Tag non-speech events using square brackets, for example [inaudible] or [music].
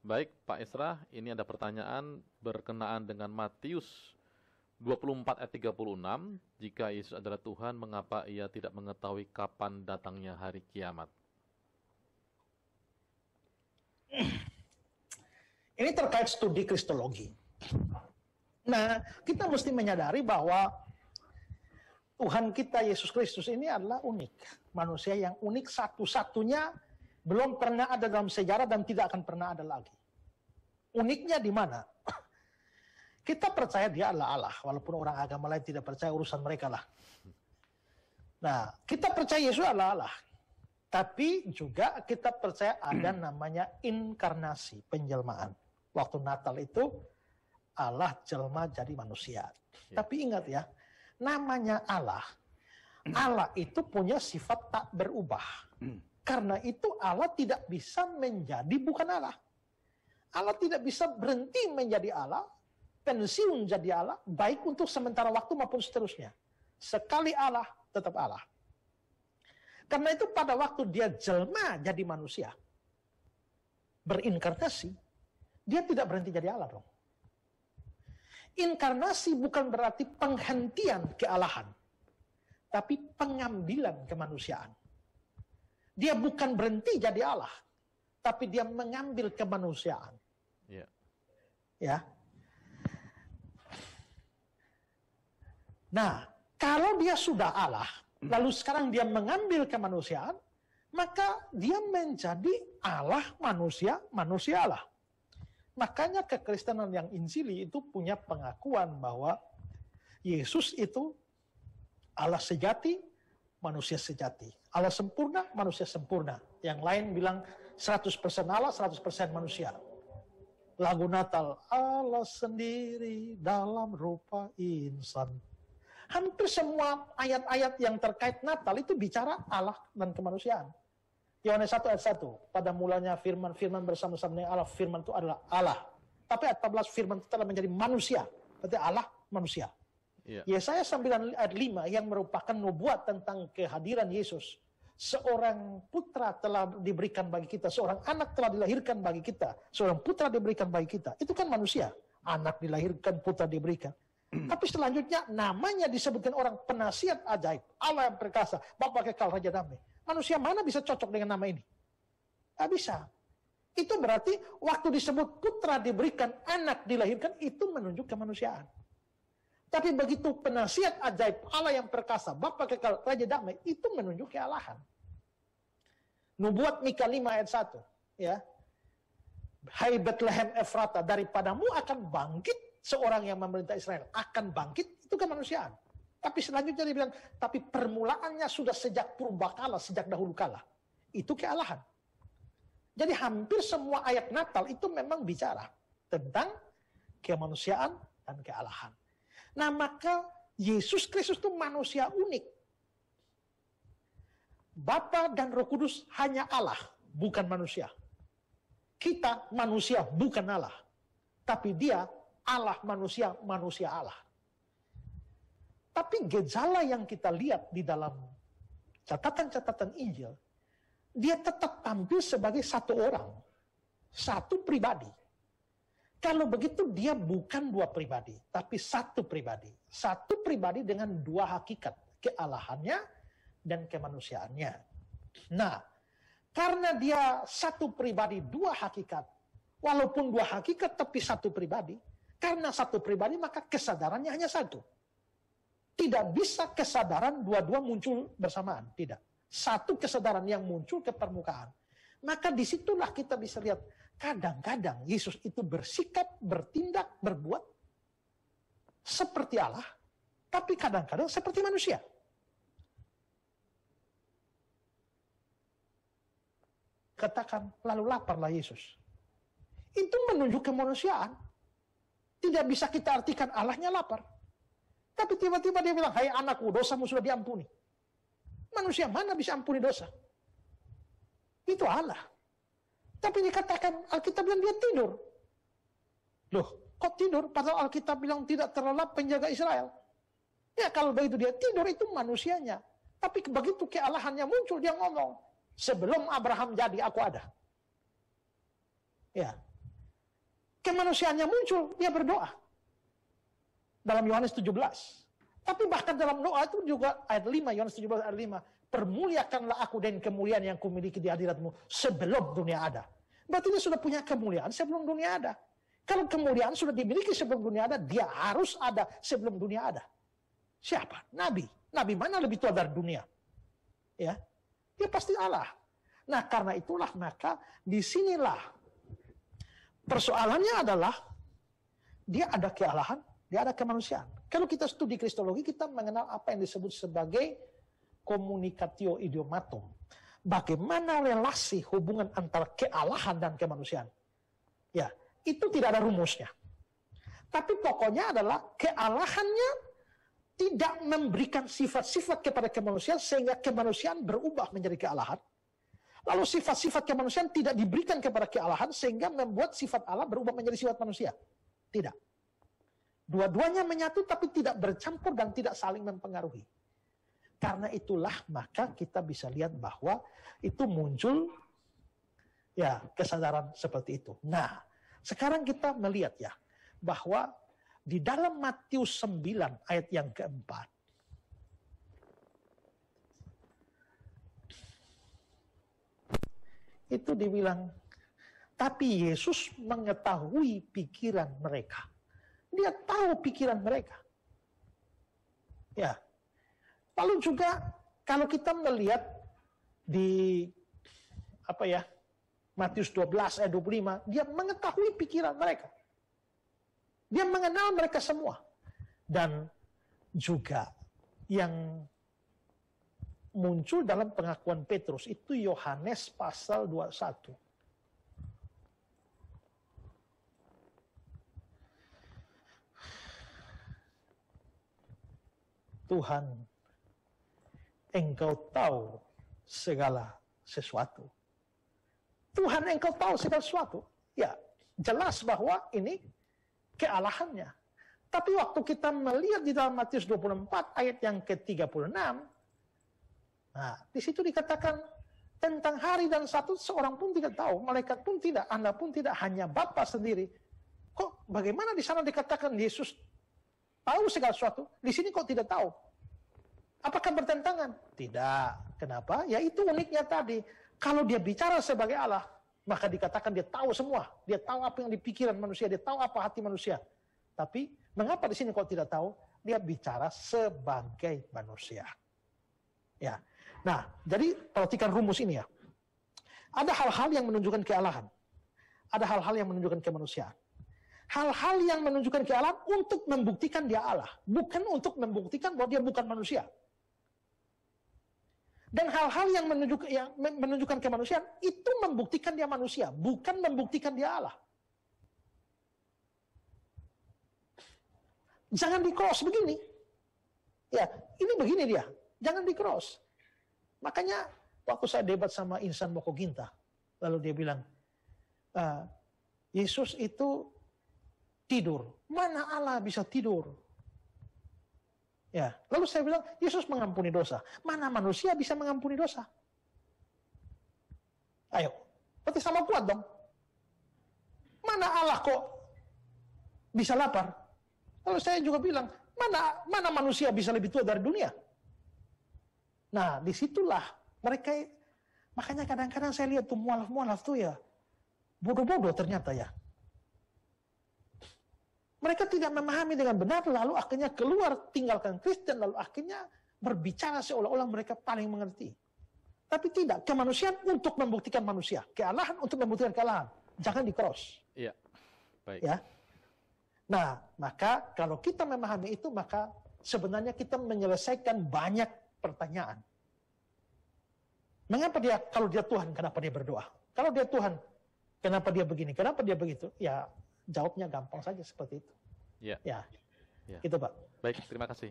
Baik, Pak Isra, ini ada pertanyaan berkenaan dengan Matius 24 ayat 36. Jika Yesus adalah Tuhan, mengapa ia tidak mengetahui kapan datangnya hari kiamat? Ini terkait studi kristologi. Nah, kita mesti menyadari bahwa Tuhan kita Yesus Kristus ini adalah unik. Manusia yang unik satu-satunya belum pernah ada dalam sejarah dan tidak akan pernah ada lagi. Uniknya di mana? [clears throat] Kita percaya dia adalah Allah, walaupun orang agama lain tidak percaya urusan mereka lah. Nah, kita percaya Yesus adalah Allah. Tapi juga kita percaya ada [clears throat] namanya inkarnasi, penjelmaan. Waktu Natal itu Allah jelma jadi manusia. Ya. Tapi ingat ya, namanya Allah. [clears throat] Allah itu punya sifat tak berubah. Hmm. Karena itu Allah tidak bisa menjadi bukan Allah. Allah tidak bisa berhenti menjadi Allah, pensiun jadi Allah, baik untuk sementara waktu maupun seterusnya. Sekali Allah, tetap Allah. Karena itu pada waktu dia jelma jadi manusia, berinkarnasi, dia tidak berhenti jadi Allah dong. Inkarnasi bukan berarti penghentian kealahan, tapi pengambilan kemanusiaan. Dia bukan berhenti jadi Allah, tapi dia mengambil kemanusiaan. Ya. Ya. Nah, kalau dia sudah Allah, lalu sekarang dia mengambil kemanusiaan, maka dia menjadi Allah manusia, manusia Allah. Makanya kekristenan yang Injili itu punya pengakuan bahwa Yesus itu Allah sejati, manusia sejati. Allah sempurna, manusia sempurna. Yang lain bilang 100% Allah, 100% manusia. Lagu Natal, Allah sendiri dalam rupa insan. Hampir semua ayat-ayat yang terkait Natal itu bicara Allah dan kemanusiaan. Yohanes 1 ayat 1, pada mulanya firman, firman bersama-sama dengan Allah, firman itu adalah Allah. Tapi ayat 14, firman itu telah menjadi manusia. Berarti Allah, manusia. Yeah. Yesaya 9 ayat 5 yang merupakan nubuat tentang kehadiran Yesus. Seorang putra telah diberikan bagi kita, seorang anak telah dilahirkan bagi kita, seorang putra diberikan bagi kita. Itu kan manusia, anak dilahirkan, putra diberikan. Hmm. Tapi selanjutnya namanya disebutkan orang penasihat ajaib, Allah yang perkasa, bapak kekal Raja Damai. Manusia mana bisa cocok dengan nama ini? Tidak bisa. Itu berarti waktu disebut putra diberikan, anak dilahirkan, itu menunjuk kemanusiaan. Tapi begitu penasihat ajaib Allah yang perkasa, Bapak kekal Raja Damai, itu menunjuk kealahan. Nubuat Mika 5 ayat 1. Ya. Hai Bethlehem Efrata, daripadamu akan bangkit seorang yang memerintah Israel. Akan bangkit, itu kemanusiaan. Tapi selanjutnya dia bilang, tapi permulaannya sudah sejak purba kala, sejak dahulu kala. Itu kealahan. Jadi hampir semua ayat Natal itu memang bicara tentang kemanusiaan dan kealahan. Nah maka Yesus Kristus itu manusia unik. Bapa dan Roh Kudus hanya Allah, bukan manusia. Kita manusia, bukan Allah. Tapi dia Allah manusia, manusia Allah. Tapi gejala yang kita lihat di dalam catatan-catatan Injil, dia tetap tampil sebagai satu orang, satu pribadi. Kalau begitu dia bukan dua pribadi, tapi satu pribadi. Satu pribadi dengan dua hakikat, kealahannya dan kemanusiaannya. Nah, karena dia satu pribadi dua hakikat, walaupun dua hakikat tapi satu pribadi, karena satu pribadi maka kesadarannya hanya satu. Tidak bisa kesadaran dua-dua muncul bersamaan, tidak. Satu kesadaran yang muncul ke permukaan. Maka disitulah kita bisa lihat kadang-kadang Yesus itu bersikap, bertindak, berbuat seperti Allah, tapi kadang-kadang seperti manusia. Katakan, lalu laparlah Yesus. Itu menunjuk kemanusiaan. Tidak bisa kita artikan Allahnya lapar. Tapi tiba-tiba dia bilang, hai anakku, dosamu sudah diampuni. Manusia mana bisa ampuni dosa? Itu Allah. Tapi dikatakan Alkitab bilang dia tidur. Loh, kok tidur? Padahal Alkitab bilang tidak terlelap penjaga Israel. Ya kalau begitu dia tidur itu manusianya. Tapi begitu kealahannya muncul dia ngomong. Sebelum Abraham jadi aku ada. Ya. Kemanusiaannya muncul dia berdoa. Dalam Yohanes 17. Tapi bahkan dalam doa itu juga ayat 5, Yohanes 17 ayat 5 permuliakanlah aku dan kemuliaan yang kumiliki di hadiratmu sebelum dunia ada. Berarti dia sudah punya kemuliaan sebelum dunia ada. Kalau kemuliaan sudah dimiliki sebelum dunia ada, dia harus ada sebelum dunia ada. Siapa? Nabi. Nabi mana lebih tua dari dunia? Ya, dia pasti Allah. Nah karena itulah maka disinilah persoalannya adalah dia ada kealahan, dia ada kemanusiaan. Kalau kita studi kristologi, kita mengenal apa yang disebut sebagai Komunikatio idiomatum. Bagaimana relasi hubungan antara kealahan dan kemanusiaan? Ya, itu tidak ada rumusnya. Tapi pokoknya adalah kealahannya tidak memberikan sifat-sifat kepada kemanusiaan sehingga kemanusiaan berubah menjadi kealahan. Lalu sifat-sifat kemanusiaan tidak diberikan kepada kealahan sehingga membuat sifat Allah berubah menjadi sifat manusia. Tidak. Dua-duanya menyatu tapi tidak bercampur dan tidak saling mempengaruhi. Karena itulah maka kita bisa lihat bahwa itu muncul ya kesadaran seperti itu. Nah, sekarang kita melihat ya bahwa di dalam Matius 9 ayat yang keempat itu dibilang tapi Yesus mengetahui pikiran mereka. Dia tahu pikiran mereka. Ya, Lalu juga kalau kita melihat di apa ya Matius 12 ayat eh, 25, dia mengetahui pikiran mereka. Dia mengenal mereka semua. Dan juga yang muncul dalam pengakuan Petrus itu Yohanes pasal 21. Tuhan engkau tahu segala sesuatu. Tuhan engkau tahu segala sesuatu. Ya, jelas bahwa ini kealahannya. Tapi waktu kita melihat di dalam Matius 24 ayat yang ke-36, nah, di situ dikatakan tentang hari dan satu seorang pun tidak tahu, malaikat pun tidak, Anda pun tidak, hanya Bapa sendiri. Kok bagaimana di sana dikatakan Yesus tahu segala sesuatu, di sini kok tidak tahu? Apakah bertentangan? Tidak. Kenapa? Ya itu uniknya tadi. Kalau dia bicara sebagai Allah, maka dikatakan dia tahu semua. Dia tahu apa yang dipikiran manusia, dia tahu apa hati manusia. Tapi mengapa di sini kalau tidak tahu? Dia bicara sebagai manusia. Ya. Nah, jadi perhatikan rumus ini ya. Ada hal-hal yang menunjukkan kealahan. Ada hal-hal yang menunjukkan kemanusiaan hal-hal yang menunjukkan kealahan untuk membuktikan dia Allah, bukan untuk membuktikan bahwa dia bukan manusia. Dan hal-hal yang, menunjuk, yang menunjukkan kemanusiaan itu membuktikan dia manusia, bukan membuktikan dia Allah. Jangan di cross begini. Ya, ini begini dia. Jangan di cross. Makanya waktu saya debat sama Insan Moko Ginta, lalu dia bilang, ah, Yesus itu tidur. Mana Allah bisa tidur? Ya, lalu saya bilang, Yesus mengampuni dosa. Mana manusia bisa mengampuni dosa? Ayo, berarti sama kuat dong. Mana Allah kok bisa lapar? Lalu saya juga bilang, mana mana manusia bisa lebih tua dari dunia? Nah, disitulah mereka, makanya kadang-kadang saya lihat tuh mualaf-mualaf tuh ya, bodoh-bodoh ternyata ya. Mereka tidak memahami dengan benar, lalu akhirnya keluar tinggalkan Kristen, lalu akhirnya berbicara seolah-olah mereka paling mengerti. Tapi tidak, kemanusiaan untuk membuktikan manusia, kealahan untuk membuktikan kealahan. Jangan di cross. Iya, baik. Ya. Nah, maka kalau kita memahami itu, maka sebenarnya kita menyelesaikan banyak pertanyaan. Mengapa dia, kalau dia Tuhan, kenapa dia berdoa? Kalau dia Tuhan, kenapa dia begini? Kenapa dia begitu? Ya, jawabnya gampang saja seperti itu. Iya. Ya. Ya. ya. Itu Pak. Baik, terima kasih.